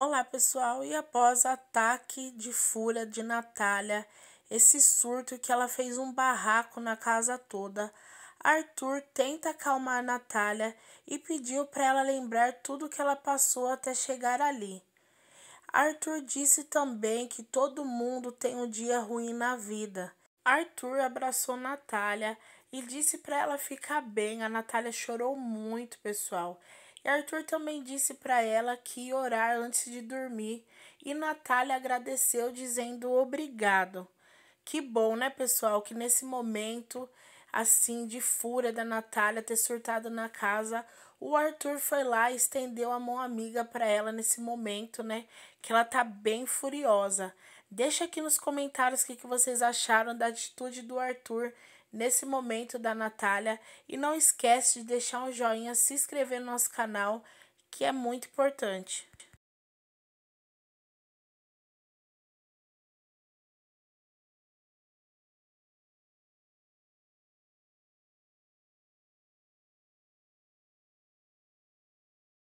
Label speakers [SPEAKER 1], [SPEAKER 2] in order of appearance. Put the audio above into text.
[SPEAKER 1] Olá pessoal, e após ataque de fúria de Natália, esse surto que ela fez um barraco na casa toda, Arthur tenta acalmar Natália e pediu para ela lembrar tudo que ela passou até chegar ali. Arthur disse também que todo mundo tem um dia ruim na vida. Arthur abraçou Natália e disse para ela ficar bem. A Natália chorou muito, pessoal. E Arthur também disse para ela que ia orar antes de dormir. E Natália agradeceu, dizendo obrigado. Que bom, né, pessoal, que nesse momento assim de fúria da Natália ter surtado na casa, o Arthur foi lá e estendeu a mão amiga para ela nesse momento, né? Que ela tá bem furiosa. Deixa aqui nos comentários o que, que vocês acharam da atitude do Arthur nesse momento da Natália e não esquece de deixar um joinha, se inscrever no nosso canal, que é muito importante.